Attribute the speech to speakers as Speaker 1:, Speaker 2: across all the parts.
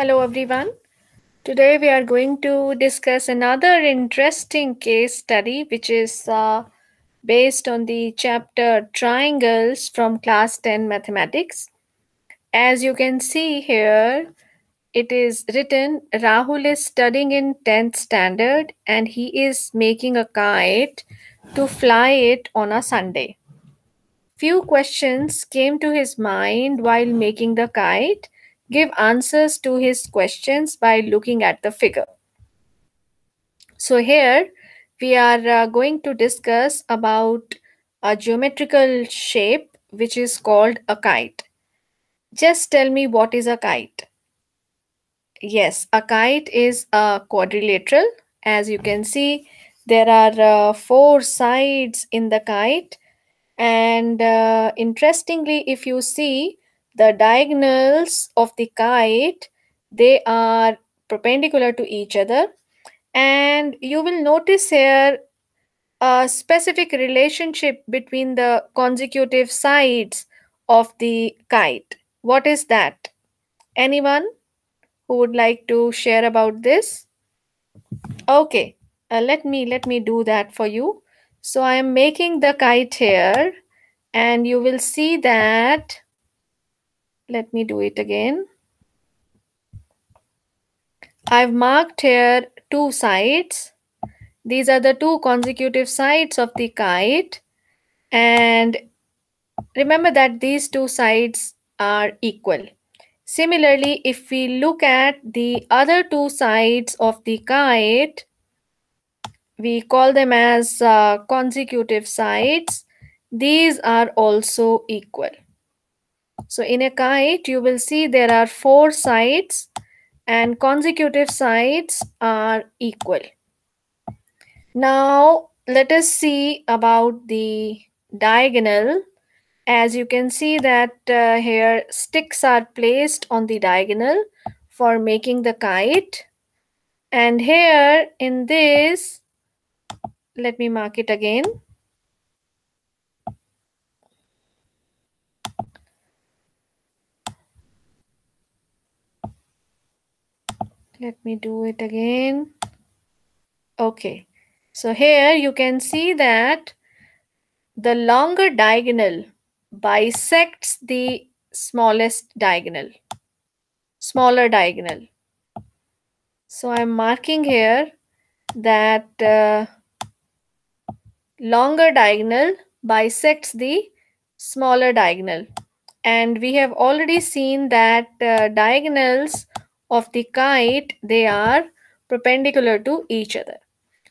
Speaker 1: Hello, everyone. Today we are going to discuss another interesting case study, which is uh, based on the chapter Triangles from Class 10 Mathematics. As you can see here, it is written Rahul is studying in 10th standard and he is making a kite to fly it on a Sunday. Few questions came to his mind while making the kite give answers to his questions by looking at the figure. So here we are uh, going to discuss about a geometrical shape which is called a kite. Just tell me what is a kite? Yes, a kite is a quadrilateral. As you can see, there are uh, four sides in the kite. And uh, interestingly, if you see, the diagonals of the kite they are perpendicular to each other and you will notice here a specific relationship between the consecutive sides of the kite what is that anyone who would like to share about this okay uh, let me let me do that for you so i am making the kite here and you will see that let me do it again. I've marked here two sides. These are the two consecutive sides of the kite. And remember that these two sides are equal. Similarly, if we look at the other two sides of the kite, we call them as uh, consecutive sides. These are also equal. So in a kite, you will see there are four sides and consecutive sides are equal. Now let us see about the diagonal. As you can see that uh, here sticks are placed on the diagonal for making the kite. And here in this, let me mark it again. Let me do it again. Okay. So here you can see that the longer diagonal bisects the smallest diagonal, smaller diagonal. So I'm marking here that uh, longer diagonal bisects the smaller diagonal. And we have already seen that uh, diagonals of the kite, they are perpendicular to each other.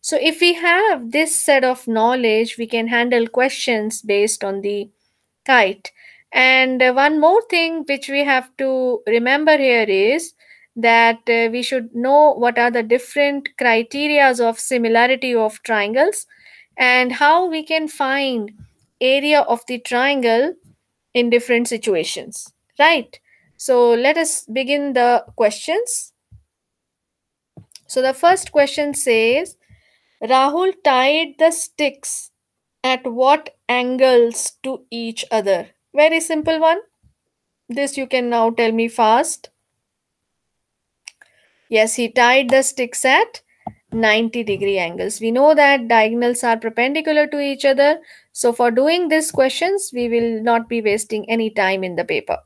Speaker 1: So if we have this set of knowledge, we can handle questions based on the kite. And uh, one more thing which we have to remember here is that uh, we should know what are the different criterias of similarity of triangles and how we can find area of the triangle in different situations, right? So let us begin the questions. So the first question says, Rahul tied the sticks at what angles to each other? Very simple one. This you can now tell me fast. Yes, he tied the sticks at 90 degree angles. We know that diagonals are perpendicular to each other. So for doing these questions, we will not be wasting any time in the paper.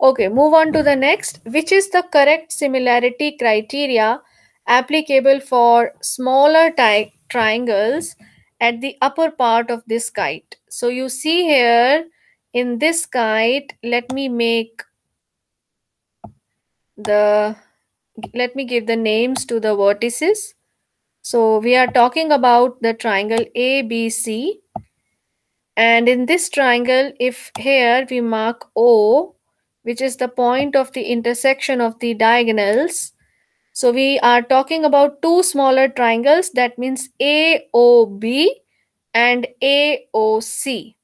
Speaker 1: Okay, move on to the next, which is the correct similarity criteria applicable for smaller tri triangles at the upper part of this kite. So you see here in this kite, let me make the, let me give the names to the vertices. So we are talking about the triangle ABC. And in this triangle, if here we mark O, which is the point of the intersection of the diagonals. So we are talking about two smaller triangles that means AOB and AOC.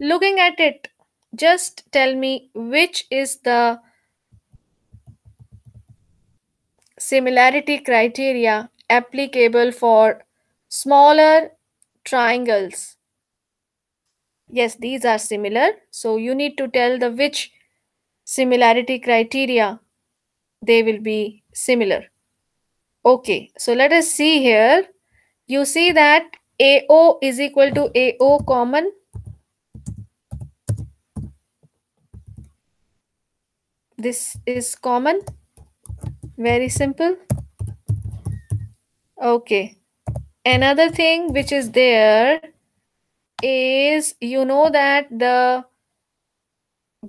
Speaker 1: Looking at it, just tell me which is the similarity criteria applicable for smaller triangles. Yes, these are similar. So you need to tell the which similarity criteria, they will be similar. Okay, so let us see here. You see that AO is equal to AO common. This is common. Very simple. Okay. Another thing which is there is you know that the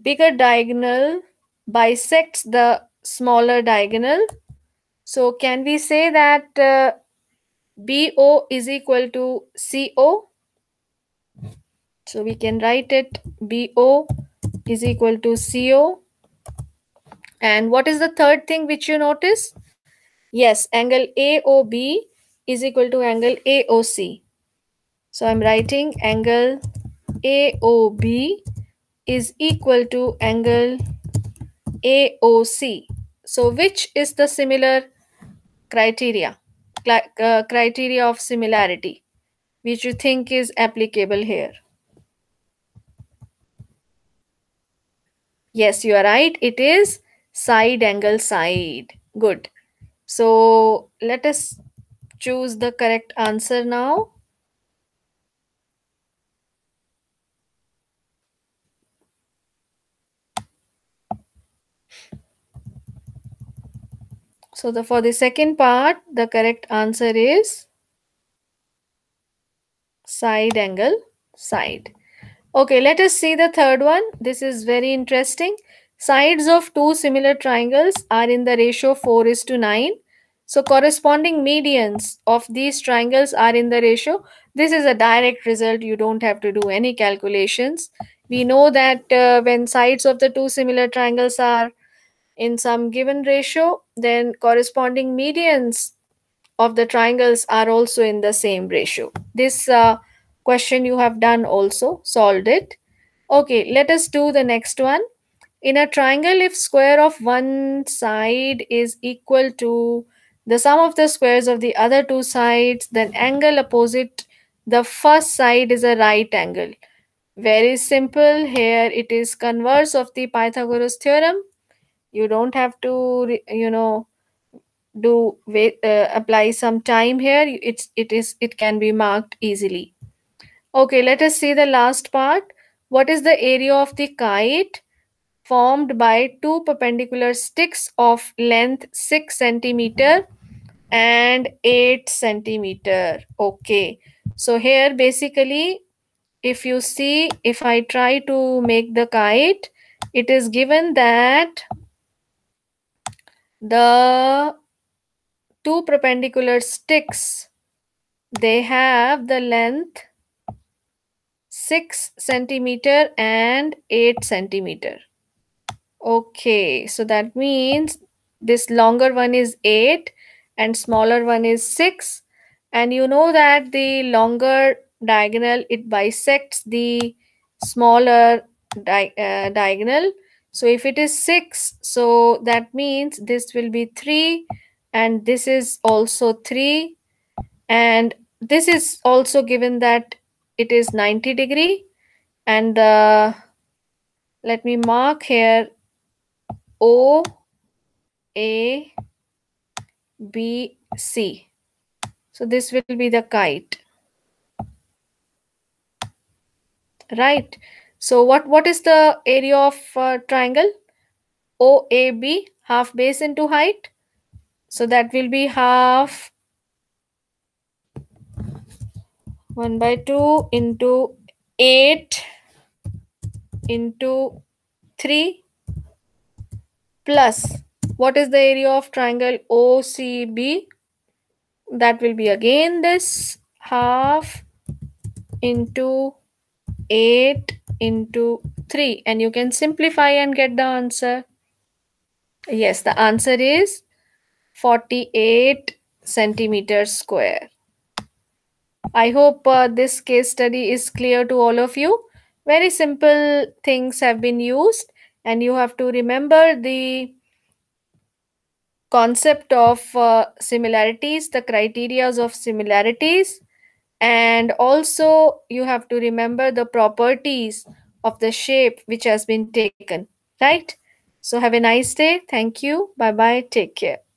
Speaker 1: bigger diagonal bisects the smaller diagonal. So can we say that uh, BO is equal to CO? So we can write it BO is equal to CO. And what is the third thing which you notice? Yes, angle AOB is equal to angle AOC. So I'm writing angle AOB is equal to angle AOC. So which is the similar criteria, uh, criteria of similarity, which you think is applicable here? Yes, you are right. It is side angle side. Good. So let us choose the correct answer now. So the for the second part, the correct answer is side angle side. Okay, let us see the third one. This is very interesting. Sides of two similar triangles are in the ratio 4 is to 9. So corresponding medians of these triangles are in the ratio. This is a direct result. You don't have to do any calculations. We know that uh, when sides of the two similar triangles are in some given ratio, then corresponding medians of the triangles are also in the same ratio. This uh, question you have done also, solved it. Okay, let us do the next one. In a triangle, if square of one side is equal to the sum of the squares of the other two sides, then angle opposite the first side is a right angle. Very simple. Here it is converse of the Pythagoras theorem you don't have to you know do wait, uh, apply some time here it's it is it can be marked easily okay let us see the last part what is the area of the kite formed by two perpendicular sticks of length 6 centimeter and 8 centimeter okay so here basically if you see if i try to make the kite it is given that the two perpendicular sticks they have the length 6 centimeter and 8 centimeter okay so that means this longer one is 8 and smaller one is 6 and you know that the longer diagonal it bisects the smaller di uh, diagonal so if it is 6, so that means this will be 3 and this is also 3 and this is also given that it is 90 degree and let me mark here O A B C. So this will be the kite. Right. So what, what is the area of uh, triangle? OAB, half base into height. So that will be half 1 by 2 into 8 into 3 plus what is the area of triangle OCB? That will be again this half into 8 into 3 and you can simplify and get the answer. Yes, the answer is 48 centimeters square. I hope uh, this case study is clear to all of you. Very simple things have been used and you have to remember the concept of uh, similarities, the criterias of similarities and also you have to remember the properties of the shape which has been taken right so have a nice day thank you bye bye take care